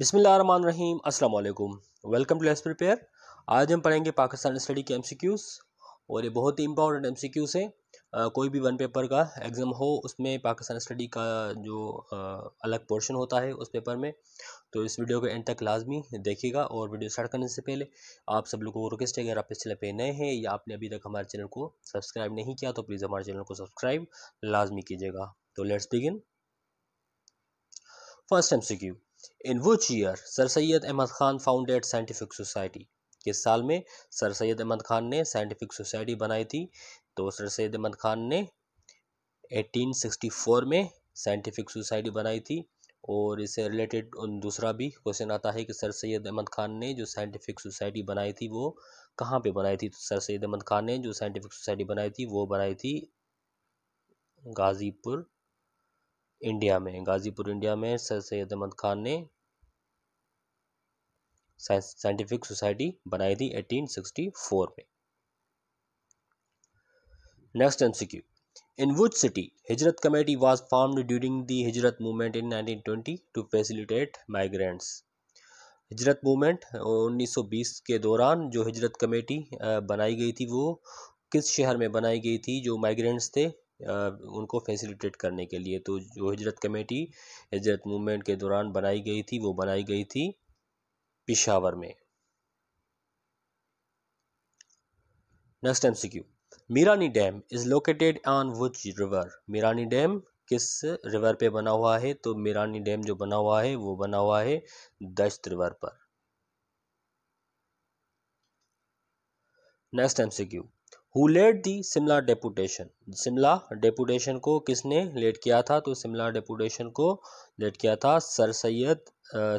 बिसमिल्ल रहीम अस्सलाम वालेकुम welcome to let's prepare आज हम पढ़ेंगे पाकिस्तान स्टडी के एमसीक्यूज़ और ये बहुत ही इंपॉर्टेंट एमसीक्यूज़ हैं कोई भी वन पेपर का एग्ज़ाम हो उसमें पाकिस्तान स्टडी का जो आ, अलग पोर्शन होता है उस पेपर में तो इस वीडियो को एंड तक लाजमी देखिएगा और वीडियो स्टार्ट करने से पहले आप सब लोगों को रिक्वेस्ट है अगर आप इस चैनल पर नए हैं या आपने अभी तक हमारे चैनल को सब्सक्राइब नहीं किया तो प्लीज़ हमारे चैनल को सब्सक्राइब लाजमी कीजिएगा तो let's begin first M in which year sir Syed Ahmad Khan founded scientific society किस साल में सर सैद अहमद खान ने साइंटिफिक सोसाइटी बनाई थी तो सर सैद अहमद खान ने 1864 में साइंटिफिक सोसाइटी बनाई थी और इससे रिलेटेड दूसरा भी क्वेश्चन आता है कि सर सैद अहमद खान ने जो साइंटिफिक सोसाइटी बनाई थी वो कहाँ पे बनाई थी तो सर सैद अहमद खान ने जो साइंटिफिक सोसाइटी बनाई थी वो बनाई थी गाजीपुर इंडिया में गाजीपुर इंडिया में सर सैद अहमद खान ने साइंटिफिक सोसाइटी बनाई थी 1864 में next MCQ in which city Hijrat committee was formed during the Hijrat movement in 1920 to facilitate migrants Hijrat movement 1920 के दौरान जो हिजरत कमेटी बनाई गई थी वो किस शहर में बनाई गई थी जो माइग्रेंट्स थे उनको फैसिलिटेट करने के लिए तो जो हिजरत कमेटी हिजरत मूवमेंट के दौरान बनाई गई थी वो बनाई गई थी पिशावर में next M Mirani dam is located on which river Mirani dam किस रिवर पे बना हुआ है तो मीरानी डैम जो बना हुआ है वो बना हुआ है दश्त रिवर पर next M C Q who led the Shimla deputation Shimla deputation को किसने लेट किया था तो शिमला डेपुटेशन को लेट किया था सर सैयद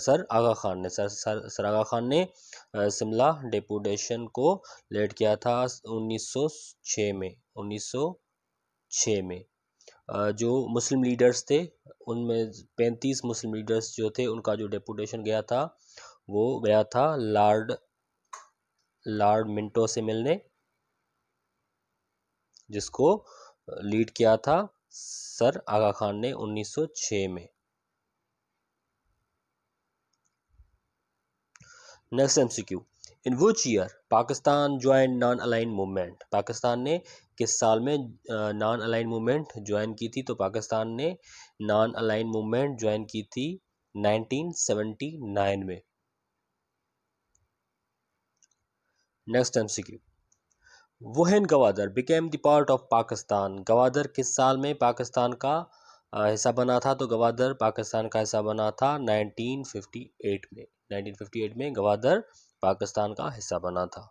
सर आगा खान ने sir sir sir Aga Khan ने शिमला डेपुटेशन को लेट किया था 1906 में 1906 में जो मुस्लिम लीडर्स थे उनमें पैंतीस मुस्लिम लीडर्स जो थे उनका जो डेपुटेशन गया था वो गया था लॉर्ड लॉर्ड मिंटो से मिलने जिसको लीड किया था सर आगा खान ने 1906 में next MCQ in which year Pakistan join non align movement Pakistan ने किस साल में नॉन अलाइन मूवमेंट ज्वाइन की थी तो पाकिस्तान ने नॉन अलाइन मूवमेंट ज्वाइन की थी 1979 में next MCQ when Gwadar became the part of Pakistan Gwadar किस साल में पाकिस्तान का हिस्सा बना था तो गवादर पाकिस्तान का हिस्सा बना था 1958 में 1958 में गवादर पाकिस्तान का हिस्सा बना था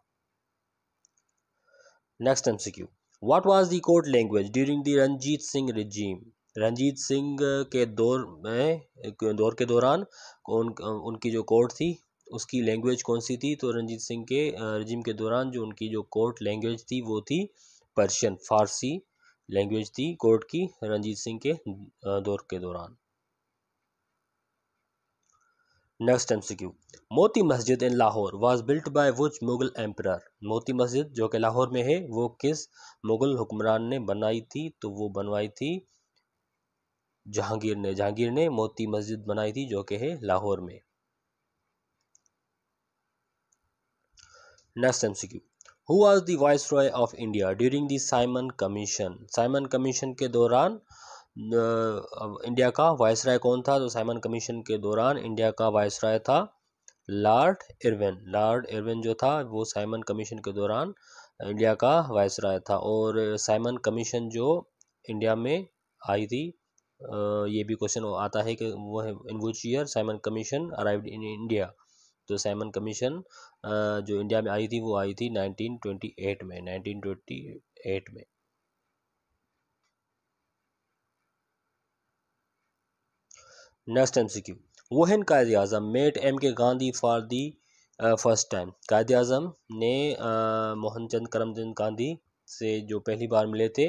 next M C Q what was the court language during the Ranjit Singh regime Ranjit Singh के दौर में दौर के दौरान उन, उनकी जो कोर्ट थी उसकी लैंग्वेज कौन सी थी तो रंजीत सिंह के रजिम के दौरान जो उनकी जो कोर्ट लैंग्वेज थी वो थी पर्शियन फारसी लैंग्वेज थी कोर्ट की रंजीत सिंह के दौर के दौरान next MCQ Moti Masjid in Lahore was built by which Mughal emperor Moti Masjid जो कि लाहौर में है वो किस मुगल हुक्मरान ने बनाई थी तो वो बनवाई थी जहांगीर ने जहांगीर ने मोती मस्जिद बनाई थी जो कि है लाहौर में Next who Who the viceroy of India during the Simon commission Simon commission के दौरान इंडिया का राय कौन था तो साइमन कमीशन के दौरान इंडिया का राय था लॉर्ड इरविन लॉर्ड इरविन जो था वो साइमन कमीशन के दौरान इंडिया का रॉय था और साइमन कमीशन जो इंडिया में आई थी ये भी क्वेश्चन आता है कि वो है in which year Simon commission arrived in India जो साइमन कमीशन जो इंडिया में आई थी वो आई थी 1928 में 1928 में next M C Q when Quaid Azam met M K Gandhi for the first time Quaid Azam ने मोहन चंद करमचंद गांधी से जो पहली बार मिले थे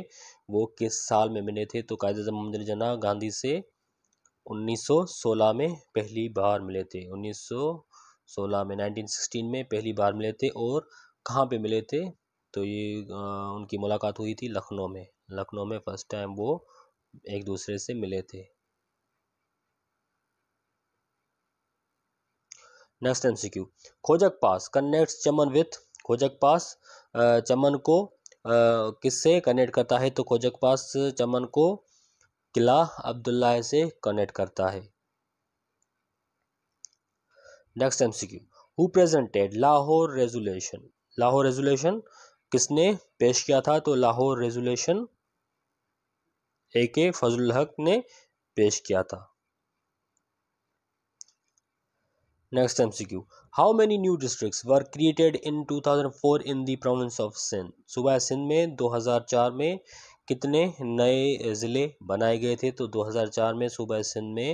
वो किस साल में मिले थे तो कायद अजम मोहम्मद जना गांधी से 1916 में पहली बार मिले थे सोलह में नाइनटीन सिक्सटीन में पहली बार मिले थे और कहाँ पे मिले थे तो ये आ, उनकी मुलाकात हुई थी लखनऊ में लखनऊ में फ़र्स्ट टाइम वो एक दूसरे से मिले थे नेक्स्ट एमसीक्यू खोजक पास कनेक्ट चमन विथ खोजक पास चमन को किससे कनेक्ट करता है तो खोजक पास चमन को किला अब्दुल्ला से कनेक्ट करता है next MCQ who presented Lahore resolution Lahore resolution किसने पेश किया था तो लाहौर रेजुलेशन ए के फजल हक ने पेश किया था next MCQ how many new district were created in 2004 in the province of Sindh सुबह सिंध में 2004 में कितने नए ज़िले बनाए गए थे तो 2004 में सुबह सिंध में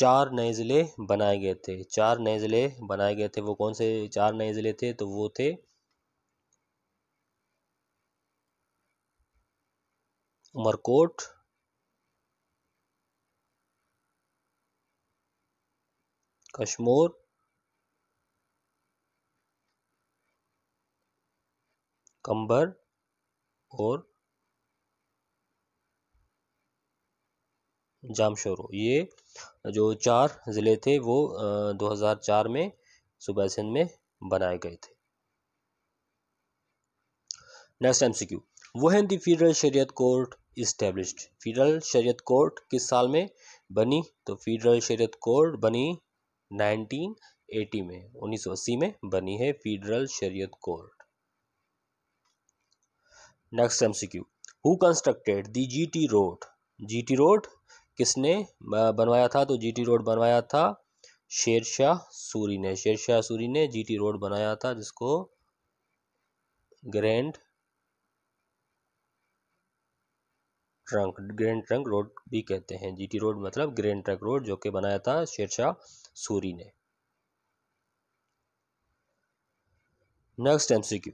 चार नए ज़िले बनाए गए थे चार नए ज़िले बनाए गए थे वो कौन से चार नए ज़िले थे तो वो थे उमरकोट कश्मोर कंबर और जामशोरो ये जो चार ज़िले थे वो 2004 में सुबह सिंध में बनाए गए थे next M C Q when the federal Shariat court established federal Shariat court किस साल में बनी तो फेडरल शरीयत कोर्ट बनी 1980 में 1980 में बनी है federal Shariat court next M C Q who constructed the G T road G T road किसने बनवाया था तो जीटी रोड बनवाया था शेरशाह सूरी ने शेरशाह सूरी ने जीटी रोड बनाया था जिसको grand trunk grand trunk road भी कहते हैं जीटी रोड मतलब ग्रैंड ट्रंक रोड जो कि बनाया था शेरशाह सूरी ने next MCQ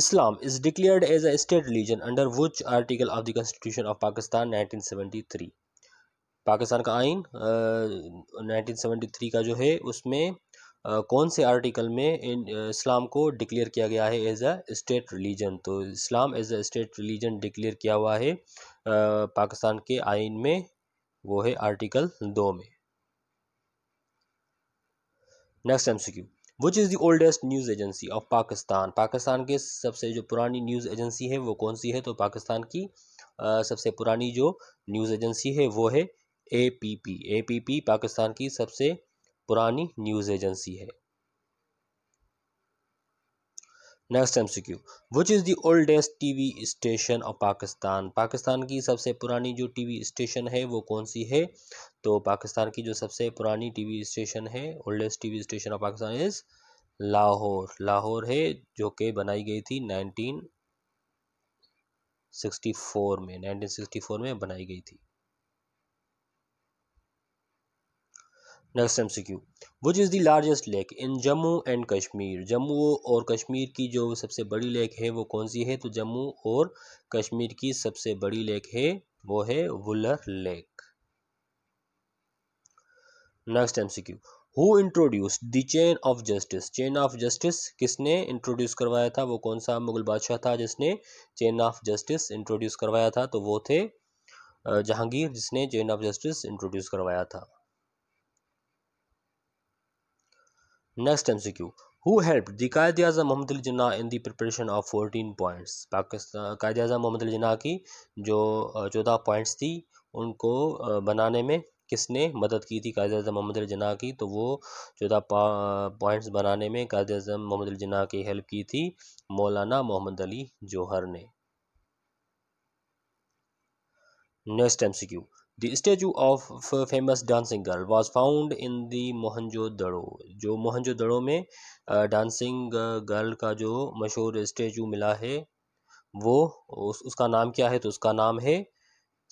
Islam is declared as a state religion under which article of the Constitution of Pakistan 1973 Pakistan का आइन uh, 1973 का जो है उसमें uh, कौन से आर्टिकल में इन uh, इस्लाम को डिक्लेयर किया गया है एज अ स्टेट रिलीजन तो Islam as a state religion declare किया हुआ है पाकिस्तान के आइन में वो है आर्टिकल दो में next M MCQ which is the oldest news agency of Pakistan Pakistan के सबसे जो पुरानी न्यूज़ एजेंसी है वो कौन सी है तो पाकिस्तान की आ, सबसे पुरानी जो न्यूज़ एजेंसी है वो है A P P A P P Pakistan की सबसे पुरानी न्यूज़ एजेंसी है next Q which is the oldest TV station of Pakistan Pakistan की सबसे पुरानी जो टीवी स्टेशन है वो कौन सी है तो पाकिस्तान की जो सबसे पुरानी टीवी स्टेशन है oldest TV station of Pakistan is Lahore Lahore है जो कि बनाई गई थी नाइनटीन सिक्सटी फोर में नाइनटीन सिक्सटी फोर में बनाई गई थी next M C Q which is the largest lake in Jammu and Kashmir Jammu और कश्मीर की जो सबसे बड़ी लेक है वो कौन सी है तो जम्मू और कश्मीर की सबसे बड़ी लेक है वो है Wular lake next M C Q who introduce the chain of justice chain of justice किसने इंट्रोड्यूस करवाया था वो कौन सा मुगल बादशाह था जिसने चेन ऑफ जस्टिस इंट्रोड्यूस करवाया था तो वो थे जहांगीर जिसने चेन ऑफ जस्टिस इंट्रोड्यूस करवाया था M C Q who help Qaeda Azam Mohammad Ali Jinnah in the preparation of fourteen points Pakistan Quaid Azam Mohammad Ali जिन्ना की जो चौदह पॉइंट्स थी उनको बनाने में किसने मदद की थी कायद अजम मोहम्मद अली जिन्ना की तो वो चौदह पॉइंट्स बनाने में कायद अजम मोहम्मद अली जिन्ना की हेल्प की थी मौलाना मोहम्मद अली जौहर ने next M C Q The statue of famous dancing girl was found in the Daro जो मोहनजोदड़ो में डांसिंग गर्ल का जो मशहूर स्टेचू मिला है वो उस, उसका नाम क्या है तो उसका नाम है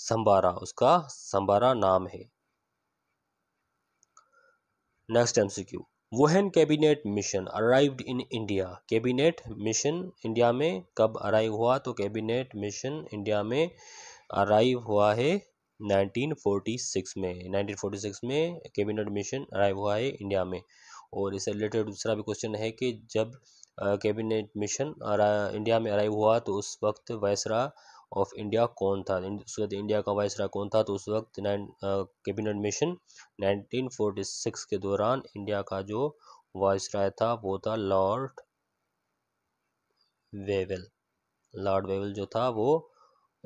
संबारा उसका संबारा नाम है next Q when cabinet mission arrived in India cabinet mission India में कब अराइव हुआ तो कैबिनेट मिशन इंडिया में अराइव हुआ है 1946 में 1946 में कैबिनेट मिशन अराइव हुआ है इंडिया में और इससे रिलेटेड दूसरा भी क्वेश्चन है कि जब कैबिनेट मिशन इंडिया में अराइव हुआ तो उस वक्त वायसरा ऑफ इंडिया कौन था उस वक्त इंडिया का वायसरा कौन था तो उस वक्त नाइन कैबिनेट मिशन 1946 के दौरान इंडिया का जो वायसराय था वो था लॉर्ड वेवल लॉर्ड वेवल जो था वो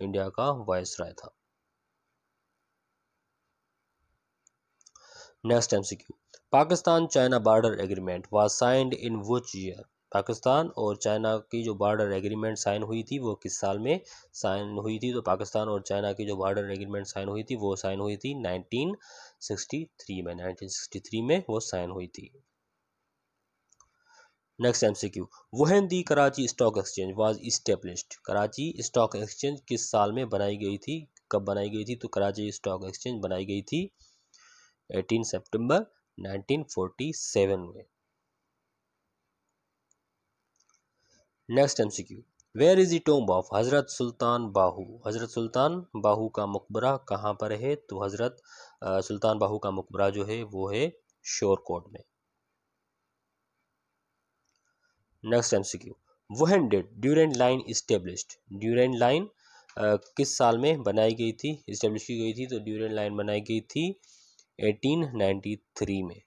इंडिया का वायसराय था Next Q Pakistan China border agreement was signed in which year Pakistan और चाइना की जो बार्डर एग्रीमेंट साइन हुई थी वो किस साल में साइन हुई थी तो पाकिस्तान और चाइना की जो बार्डर एग्रीमेंट साइन हुई थी वो साइन हुई थी 1963 में 1963 में वो साइन हुई थी next MCQ the Karachi stock exchange was established Karachi stock exchange किस साल में बनाई गई थी कब बनाई गई थी तो कराची स्टॉक एक्सचेंज बनाई गई थी 18 सितंबर 1947 में next MCQ where is the tomb of Hazrat Sultan बाहू हज़रत सुल्तान बाहू का मकबरा कहाँ पर है तो हज़रत सुल्तान बाहू का मकबरा जो है वो है शोरकोट में next MCQ when date Durand line established Durand line किस साल में बनाई गई थी इस्टेब्लिश की गई थी तो ड्यूरेंट लाइन बनाई गई थी 1893 में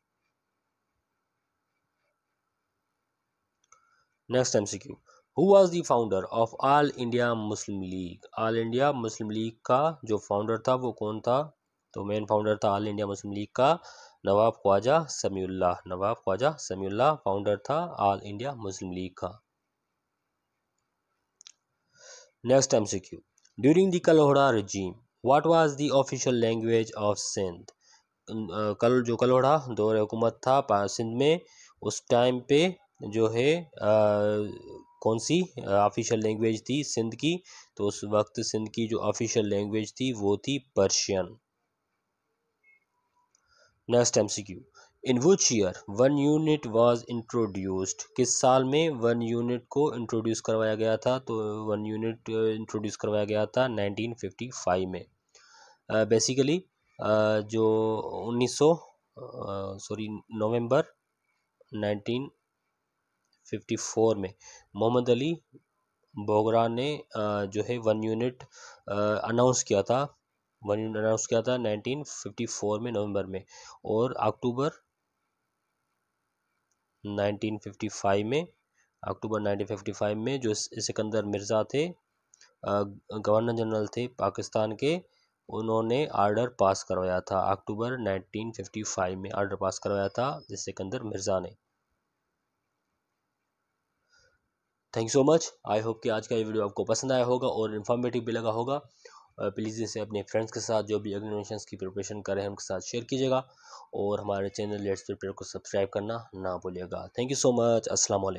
next MCQ who was the founder of all India Muslim league all India Muslim league का जो फाउंडर था वो कौन था तो मेन फाउंडर था ऑल इंडिया मुस्लिम लीग का नवाब ख्वाजा समीउल्लाह नवाब ख्वाजा समीउल्लाह फाउंडर था ऑल इंडिया मुस्लिम लीग का next MCQ during the Kalhora regime what was the official language of Sindh कल जो कलोड़ा दौर हुकूमत था सिंध में उस टाइम पे जो है कौन सी ऑफिशियल लैंग्वेज थी सिंध की तो उस वक्त सिंध की जो ऑफिशियल लैंग्वेज थी वो थी Persian next C Q in which year one unit was introduced किस साल में वन यूनिट को इंट्रोड्यूस करवाया गया था तो वन यूनिट इंट्रोड्यूस करवाया गया था 1955 में बेसिकली uh, जो 1900 सॉरी नवंबर 1954 में मोहम्मद अली बोगरा ने जो है वन यूनिट अनाउंस किया था वन यूनिट अनाउंस किया था 1954 में नवंबर में और अक्टूबर 1955 में अक्टूबर 1955 में जो सिकंदर मिर्ज़ा थे गवर्नर जनरल थे पाकिस्तान के उन्होंने आर्डर पास करवाया था अक्टूबर 1955 में आर्डर पास करवाया था जिससे सिकंदर मिर्ज़ा ने thank so much I hope कि आज का ये वीडियो आपको पसंद आया होगा और इन्फॉर्मेटिव भी लगा होगा प्लीज़ इसे अपने फ्रेंड्स के साथ जो भी एग्जामिनेशन की प्रिपरेशन कर रहे हैं उनके साथ शेयर कीजिएगा और हमारे चैनल लेट्स प्रिपेयर को सब्सक्राइब करना ना भूलिएगा थैंक यू सो मच अस्सलाम